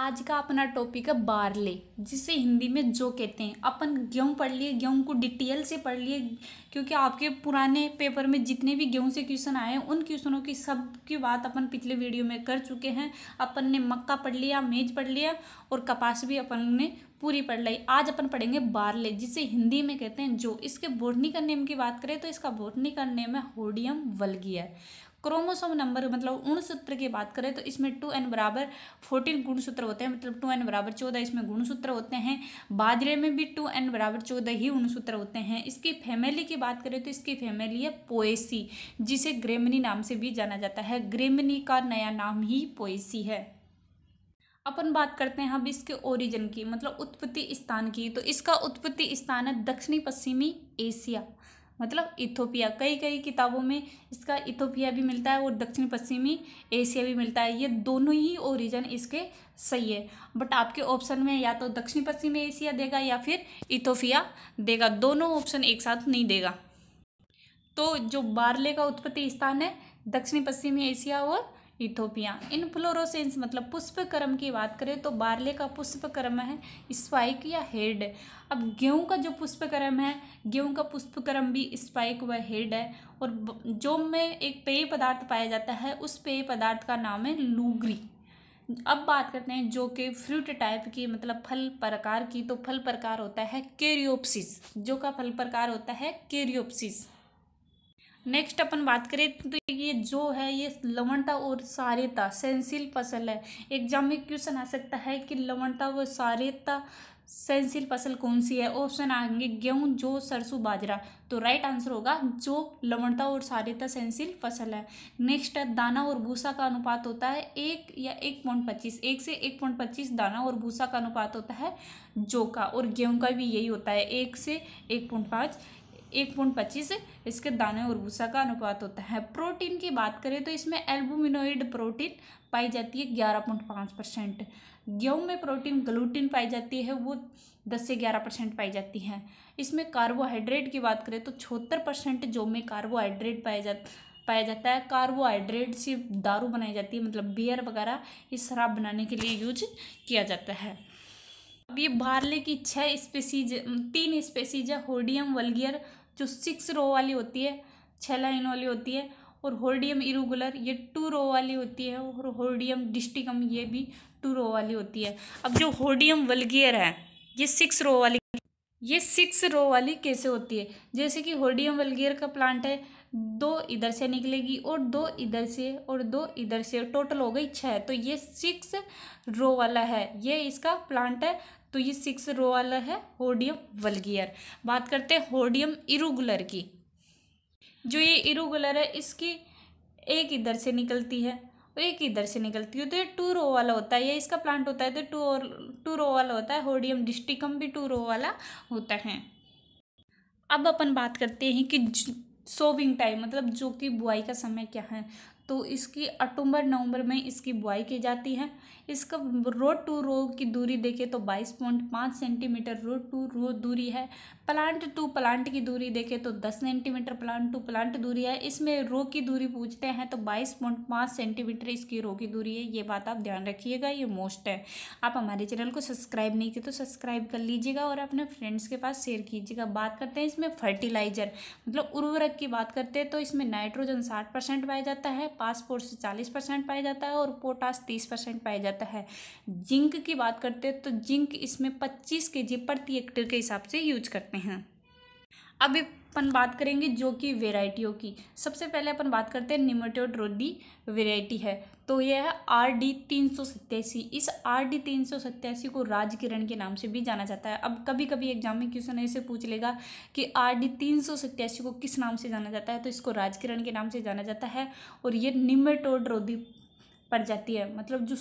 आज का अपना टॉपिक है बारले जिसे हिंदी में जो कहते हैं अपन गेहूँ पढ़ लिए गेहूँ को डिटेल से पढ़ लिए क्योंकि आपके पुराने पेपर में जितने भी गेहूँ से क्वेश्चन आए हैं उन क्वेश्चनों की सब की बात अपन पिछले वीडियो में कर चुके हैं अपन ने मक्का पढ़ लिया मेज पढ़ लिया और कपास भी अपन ने पूरी पढ़ लाई आज अपन पढ़ेंगे बारले जिसे हिंदी में कहते हैं जो इसके बोटनी का नेम की बात करें तो इसका बोटनी का नेम है होडियम वल्गियर क्रोमोसोम नंबर मतलब गुणसूत्र की बात करें तो इसमें टू एन बराबर फोर्टीन गुणसूत्र होते हैं मतलब टू एन बराबर चौदह इसमें गुणसूत्र होते हैं बाजरे में भी टू एन बराबर चौदह ही गुणसूत्र होते हैं इसकी फैमिली की बात करें तो इसकी फैमिली है पोएसी जिसे ग्रेमनी नाम से भी जाना जाता है ग्रेमनी का नया नाम ही पोएसी है अपन बात करते हैं अब इसके ओरिजिन की मतलब उत्पत्ति स्थान की तो इसका उत्पत्ति स्थान है दक्षिणी पश्चिमी एशिया मतलब इथोपिया कई कई किताबों में इसका इथोपिया भी मिलता है और दक्षिण पश्चिमी एशिया भी मिलता है ये दोनों ही ओरिजन इसके सही है बट आपके ऑप्शन में या तो दक्षिण पश्चिमी एशिया देगा या फिर इथोपिया देगा दोनों ऑप्शन एक साथ नहीं देगा तो जो बारले का उत्पत्ति स्थान है दक्षिण पश्चिमी एशिया और इथोपिया इन फ्लोरोसेंस मतलब पुष्प कर्म की बात करें तो बारले का पुष्प कर्म है स्पाइक या हेड अब गेहूं का जो पुष्प कर्म है गेहूं का पुष्प कर्म भी स्पाइक व हेड है और जो में एक पेय पदार्थ पाया जाता है उस पेय पदार्थ का नाम है लूगरी अब बात करते हैं जो कि फ्रूट टाइप की मतलब फल प्रकार की तो फल प्रकार होता है केरियोप्सिस जो का फल प्रकार होता है केरियोप्सिस नेक्स्ट अपन बात करें तो ये जो है ये लवणता और सारेता सहनशील फसल है एग्जाम में क्वेश्चन आ सकता है कि लवणता व सारेता सहनशील फसल कौन सी है ऑप्शन आएंगे गेहूं जो सरसों बाजरा तो राइट आंसर होगा जो लवणता और सारिता सहनशील फसल है नेक्स्ट है दाना और भूसा का अनुपात होता है एक या एक पॉइंट पच्चीस एक से एक पॉइंट पच्चीस दाना और भूसा का अनुपात होता है जो का और गेहूं का भी यही होता है एक से एक पॉइंट पाँच एक पॉइंट पच्चीस इसके दाने और भूसा का अनुपात होता है प्रोटीन की बात करें तो इसमें एल्बुमिनोइड प्रोटीन पाई जाती है ग्यारह पॉइंट पाँच परसेंट गेहूँ में प्रोटीन ग्लूटिन पाई जाती है वो दस से ग्यारह परसेंट पाई जाती है इसमें कार्बोहाइड्रेट की बात करें तो छहत्तर परसेंट जो में कार्बोहाइड्रेट पाया जा पाया जाता है कार्बोहाइड्रेट से दारू बनाई जाती है मतलब बियर वगैरह ये शराब बनाने के लिए यूज किया जाता है अब ये बारले की छः स्पेसीज तीन स्पेसीज होडियम वल्गियर जो सिक्स रो वाली होती है छः लाइन वाली होती है और होर्डियम इरेगुलर ये टू रो वाली होती है और होर्डियम डिस्टिकम ये भी टू रो वाली होती है अब जो होर्डियम वलगियर है ये सिक्स रो वाली ये सिक्स रो वाली कैसे होती है जैसे कि होर्डियम वलगियर का प्लांट है दो इधर से निकलेगी और दो इधर से और दो इधर से टोटल हो गई छः तो ये सिक्स रो वाला है ये इसका प्लांट है तो ये सिक्स रो वाला है होडियम वलगियर बात करते हैं होडियम इरुगुलर की जो ये इरुगुलर है इसकी एक इधर से निकलती है और एक इधर से निकलती है तो ये टू रो वाला होता है ये इसका प्लांट होता है तो टू और टू रो वाला होता है होडियम डिस्टिकम भी टू रो वाला होता है अब अपन बात करते हैं कि सोविंग टाइम मतलब जो कि बुआई का समय क्या है तो इसकी अक्टूबर नवंबर में इसकी बुआई की जाती है इसका रोड टू रो की दूरी देखें तो बाईस पॉइंट पाँच सेंटीमीटर रोड टू रो दूरी है प्लांट टू प्लांट की दूरी देखें तो दस सेंटीमीटर प्लांट टू प्लांट दूरी है इसमें रो की दूरी पूछते हैं तो बाईस पॉइंट पाँच सेंटीमीटर इसकी रो की दूरी है ये बात आप ध्यान रखिएगा ये मोस्ट है आप हमारे चैनल को सब्सक्राइब नहीं किए तो सब्सक्राइब कर लीजिएगा और अपने फ्रेंड्स के पास शेयर कीजिएगा बात करते हैं इसमें फर्टिलाइजर मतलब उर्वरक की बात करते हैं तो इसमें नाइट्रोजन साठ परसेंट पाया जाता है पासपोर्ट से चालीस परसेंट पाया जाता है और पोटास तीस परसेंट पाया जाता है जिंक की बात करते हैं तो जिंक इसमें पच्चीस के जी प्रति एक्टर के हिसाब से यूज करते हैं अब अपन बात करेंगे जो कि वेराइटियों की सबसे पहले अपन बात करते हैं रोडी वेराइटी है तो यह है आर डी तीन सौ सत्तासी इस आर डी तीन सौ सत्तासी को राजकिरण के नाम से भी जाना जाता है अब कभी कभी एग्जाम में क्वेश्चन ऐसे पूछ लेगा कि आर डी तीन सौ सत्तासी को किस नाम से जाना जाता है तो इसको राजकिरण के नाम से जाना जाता है और ये रोधी पड़ जाती है मतलब जो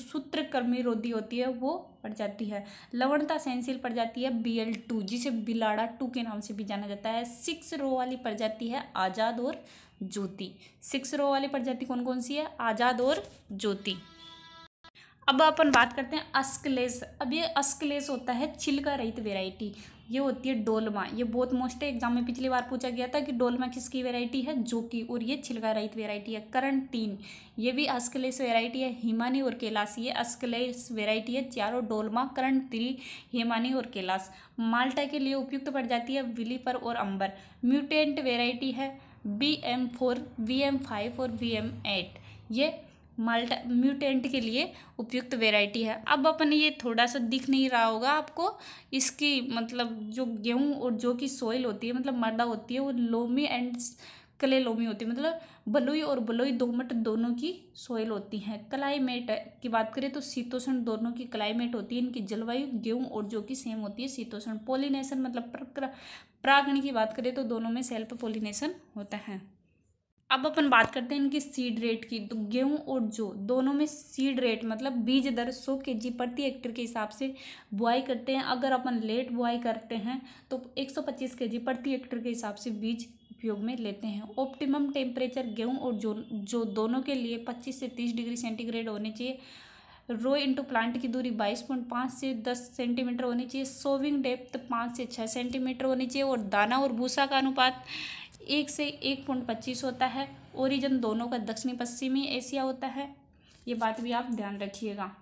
कर्मी रोधी होती है वो पड़ जाती है लवणता सहनशील प्रजाति है बी एल टू जिसे बिलाड़ा टू के नाम से भी जाना जाता है सिक्स रो वाली प्रजाति है आज़ाद और ज्योति सिक्स रो वाली प्रजाति कौन कौन सी है आज़ाद और ज्योति अब अपन बात करते हैं अस्कलेस अब ये अस्कलेस होता है छिलका रहित वेराइटी ये होती है डोलमा ये बहुत मोस्ट है एग्जाम में पिछली बार पूछा गया था कि डोलमा किसकी वेराइटी है जोकी और ये छिलका रहित वेराइटी है करण तीन ये भी अस्कलेस वेराइटी है हिमानी और कैलाश ये अस्कलेस वेराइटी है चारों डोलमा करण त्री हिमानी और कैलाश माल्टा के लिए उपयुक्त पड़ जाती है विलीपर और अंबर म्यूटेंट वेराइटी है B M four V M five और वी एम एट ये माल्टा म्यूटेंट के लिए उपयुक्त वेराइटी है अब अपन ये थोड़ा सा दिख नहीं रहा होगा आपको इसकी मतलब जो गेहूँ और जो की सॉइल होती है मतलब मर्दा होती है वो लोमी एंड कले लोमी होती है मतलब बलुई और बलुई दोमट दोनों की सोयल होती हैं क्लाइमेट की बात करें तो शीतोषण दोनों की क्लाइमेट होती है इनकी जलवायु गेहूँ और जो कि सेम होती है शीतोषण पोलिनेशन मतलब प्रागण की बात करें तो दोनों में सेल्फ पोलिनेशन होता है अब अपन बात करते हैं इनकी सीड रेट की तो गेहूं और जो दोनों में सीड रेट मतलब बीज दर 100 के जी प्रति एक्टर के हिसाब से बुआई करते हैं अगर अपन लेट बुआई करते हैं तो 125 के जी प्रति एक्टर के हिसाब से बीज उपयोग में लेते हैं ऑप्टिमम टेम्परेचर गेहूँ और जो जो दोनों के लिए पच्चीस से तीस डिग्री सेंटीग्रेड होने चाहिए रो इंटू प्लांट की दूरी बाईस पॉइंट पाँच से दस सेंटीमीटर होनी चाहिए सोविंग डेप्थ पाँच से छः सेंटीमीटर होनी चाहिए और दाना और भूसा का अनुपात एक से एक पॉइंट पच्चीस होता है ओरिजन दोनों का दक्षिणी पश्चिमी एशिया होता है ये बात भी आप ध्यान रखिएगा